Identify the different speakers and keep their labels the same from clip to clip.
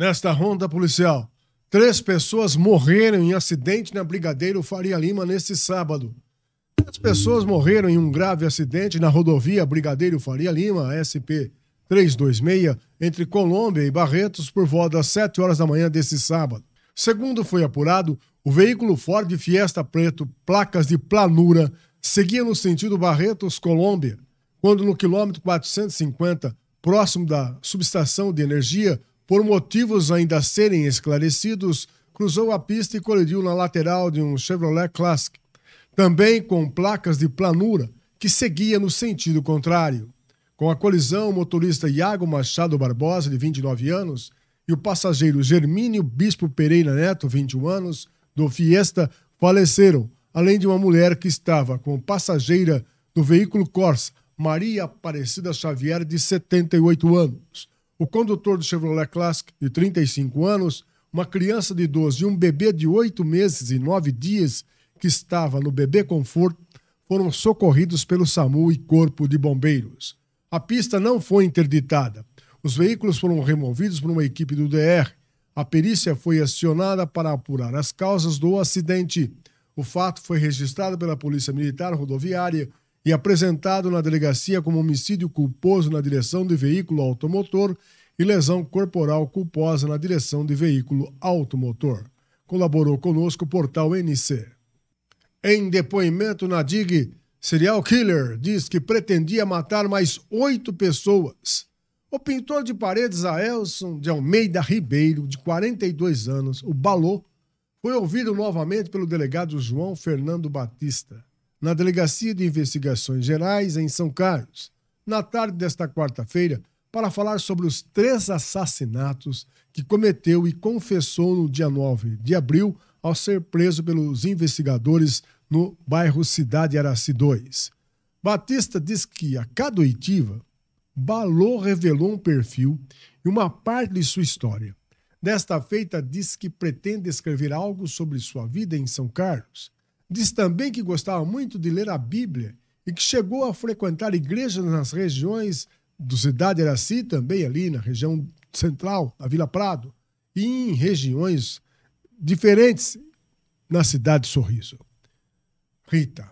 Speaker 1: nesta ronda policial. Três pessoas morreram em acidente na Brigadeiro Faria Lima neste sábado. Três pessoas morreram em um grave acidente na rodovia Brigadeiro Faria Lima, SP 326, entre Colômbia e Barretos, por volta das 7 horas da manhã deste sábado. Segundo foi apurado, o veículo Ford Fiesta Preto, placas de planura, seguia no sentido Barretos, Colômbia, quando no quilômetro 450, próximo da subestação de energia, por motivos ainda serem esclarecidos, cruzou a pista e colidiu na lateral de um Chevrolet Classic, também com placas de planura, que seguia no sentido contrário. Com a colisão, o motorista Iago Machado Barbosa, de 29 anos, e o passageiro Germínio Bispo Pereira Neto, 21 anos, do Fiesta, faleceram, além de uma mulher que estava com passageira do veículo Corsa, Maria Aparecida Xavier, de 78 anos o condutor do Chevrolet Classic, de 35 anos, uma criança de 12 e um bebê de 8 meses e 9 dias, que estava no bebê conforto, foram socorridos pelo SAMU e Corpo de Bombeiros. A pista não foi interditada. Os veículos foram removidos por uma equipe do DR. A perícia foi acionada para apurar as causas do acidente. O fato foi registrado pela Polícia Militar Rodoviária e apresentado na delegacia como homicídio culposo na direção de veículo automotor e lesão corporal culposa na direção de veículo automotor. Colaborou conosco o portal NC. Em depoimento na DIG, serial killer diz que pretendia matar mais oito pessoas. O pintor de paredes Aelson de Almeida Ribeiro, de 42 anos, o Balô, foi ouvido novamente pelo delegado João Fernando Batista na Delegacia de Investigações Gerais, em São Carlos, na tarde desta quarta-feira, para falar sobre os três assassinatos que cometeu e confessou no dia 9 de abril ao ser preso pelos investigadores no bairro Cidade Araci 2. Batista diz que a cada oitiva, Balô revelou um perfil e uma parte de sua história. Desta feita, diz que pretende escrever algo sobre sua vida em São Carlos Diz também que gostava muito de ler a Bíblia e que chegou a frequentar igrejas nas regiões do Cidade Araci, também ali na região central, na Vila Prado, e em regiões diferentes na cidade de Sorriso. Rita.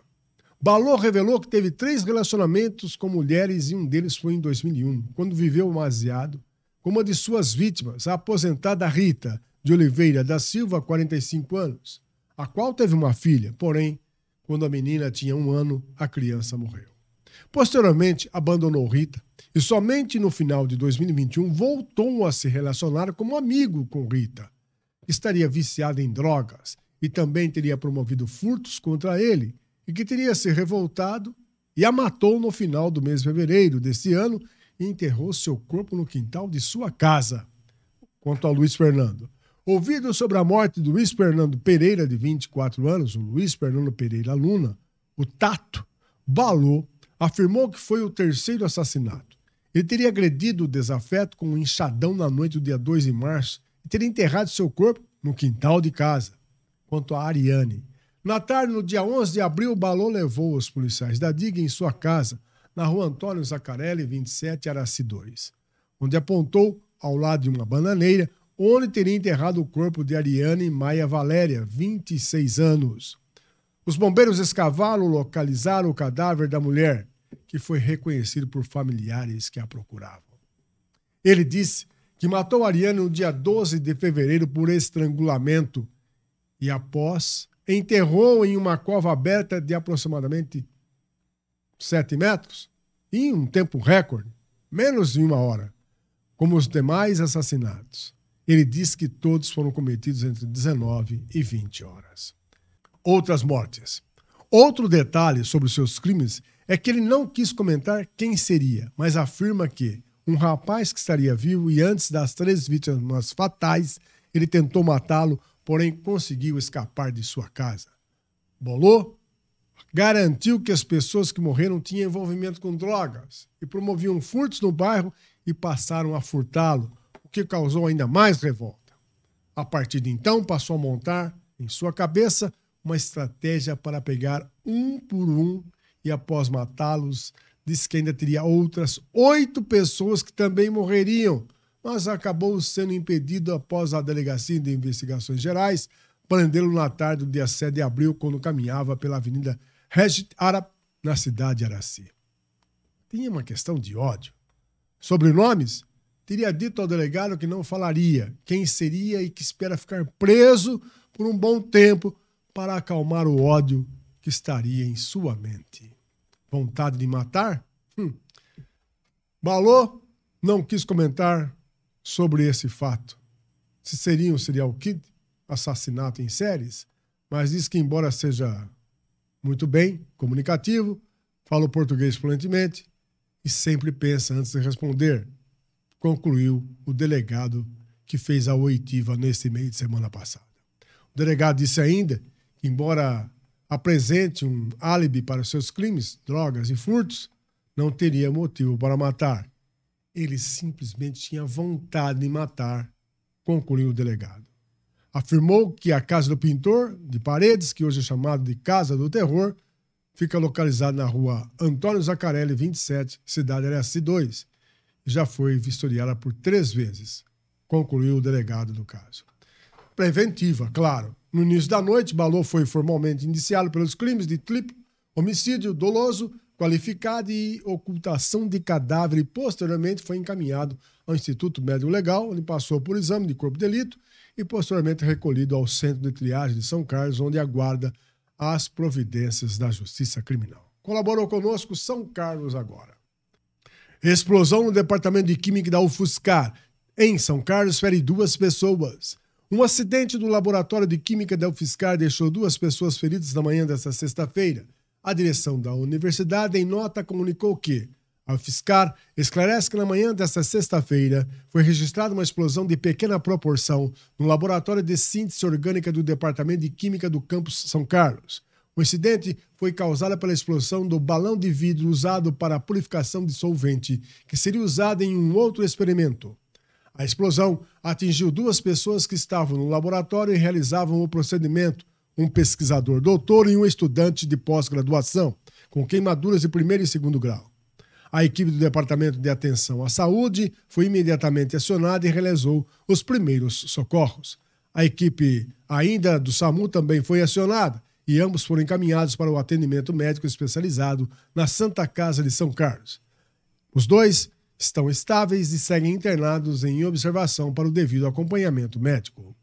Speaker 1: Balô revelou que teve três relacionamentos com mulheres e um deles foi em 2001, quando viveu demasiado. com uma de suas vítimas, a aposentada Rita de Oliveira da Silva, 45 anos a qual teve uma filha, porém, quando a menina tinha um ano, a criança morreu. Posteriormente, abandonou Rita e somente no final de 2021 voltou a se relacionar como amigo com Rita. Estaria viciada em drogas e também teria promovido furtos contra ele e que teria se revoltado e a matou no final do mês de fevereiro deste ano e enterrou seu corpo no quintal de sua casa. Quanto a Luiz Fernando, Ouvido sobre a morte do Luiz Fernando Pereira, de 24 anos, o Luiz Fernando Pereira Luna, o Tato, Balou afirmou que foi o terceiro assassinato. Ele teria agredido o desafeto com um enxadão na noite do dia 2 de março e teria enterrado seu corpo no quintal de casa. Quanto a Ariane, na tarde, no dia 11 de abril, Balou levou os policiais da DIG em sua casa, na rua Antônio Zacarelli, 27, Araci 2, onde apontou, ao lado de uma bananeira, onde teria enterrado o corpo de Ariane Maia Valéria, 26 anos. Os bombeiros escavaram, localizaram o cadáver da mulher, que foi reconhecido por familiares que a procuravam. Ele disse que matou Ariane no dia 12 de fevereiro por estrangulamento e, após, enterrou em uma cova aberta de aproximadamente 7 metros, em um tempo recorde, menos de uma hora, como os demais assassinatos. Ele diz que todos foram cometidos entre 19 e 20 horas. Outras mortes. Outro detalhe sobre os seus crimes é que ele não quis comentar quem seria, mas afirma que um rapaz que estaria vivo e antes das três vítimas fatais, ele tentou matá-lo, porém conseguiu escapar de sua casa. Bolô garantiu que as pessoas que morreram tinham envolvimento com drogas e promoviam furtos no bairro e passaram a furtá-lo, o que causou ainda mais revolta. A partir de então, passou a montar em sua cabeça uma estratégia para pegar um por um e, após matá-los, disse que ainda teria outras oito pessoas que também morreriam, mas acabou sendo impedido após a Delegacia de Investigações Gerais prendê-lo na tarde do dia 7 de abril, quando caminhava pela Avenida Regit Arab, na cidade de Araci. Tinha uma questão de ódio. Sobrenomes? teria dito ao delegado que não falaria quem seria e que espera ficar preso por um bom tempo para acalmar o ódio que estaria em sua mente. Vontade de matar? Hum. Balô não quis comentar sobre esse fato. Se seria um serial kid, assassinato em séries, mas diz que, embora seja muito bem comunicativo, fala o português fluentemente e sempre pensa antes de responder concluiu o delegado que fez a oitiva neste meio de semana passada. O delegado disse ainda que, embora apresente um álibi para seus crimes, drogas e furtos, não teria motivo para matar. Ele simplesmente tinha vontade de matar, concluiu o delegado. Afirmou que a casa do pintor de Paredes, que hoje é chamada de Casa do Terror, fica localizada na rua Antônio Zacarelli, 27, Cidade ls 2 já foi vistoriada por três vezes, concluiu o delegado do caso. Preventiva, claro. No início da noite, Balô foi formalmente indiciado pelos crimes de triplo homicídio doloso qualificado e ocultação de cadáver e posteriormente foi encaminhado ao Instituto Médico Legal, onde passou por exame de corpo de delito e posteriormente recolhido ao Centro de Triagem de São Carlos, onde aguarda as providências da Justiça Criminal. Colaborou conosco São Carlos agora. Explosão no departamento de química da UFSCar, em São Carlos, fere duas pessoas. Um acidente do laboratório de química da UFSCar deixou duas pessoas feridas na manhã desta sexta-feira. A direção da universidade, em nota, comunicou que a UFSCar esclarece que na manhã desta sexta-feira foi registrada uma explosão de pequena proporção no laboratório de síntese orgânica do departamento de química do campus São Carlos. O incidente foi causado pela explosão do balão de vidro usado para a purificação de solvente, que seria usado em um outro experimento. A explosão atingiu duas pessoas que estavam no laboratório e realizavam o procedimento, um pesquisador doutor e um estudante de pós-graduação, com queimaduras de primeiro e segundo grau. A equipe do Departamento de Atenção à Saúde foi imediatamente acionada e realizou os primeiros socorros. A equipe ainda do SAMU também foi acionada e ambos foram encaminhados para o atendimento médico especializado na Santa Casa de São Carlos. Os dois estão estáveis e seguem internados em observação para o devido acompanhamento médico.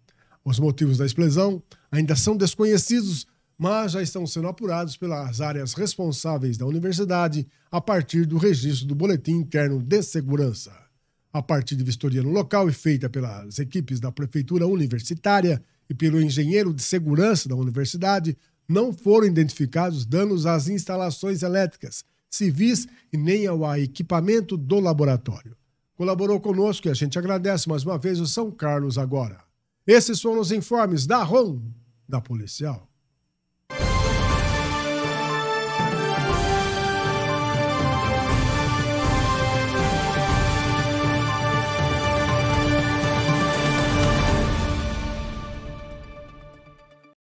Speaker 1: Os motivos da explosão ainda são desconhecidos, mas já estão sendo apurados pelas áreas responsáveis da universidade a partir do registro do Boletim Interno de Segurança. A partir de vistoria no local e feita pelas equipes da Prefeitura Universitária e pelo engenheiro de segurança da universidade, não foram identificados danos às instalações elétricas, civis e nem ao equipamento do laboratório. Colaborou conosco e a gente agradece mais uma vez o São Carlos agora. Esses foram os informes da ROM, da Policial.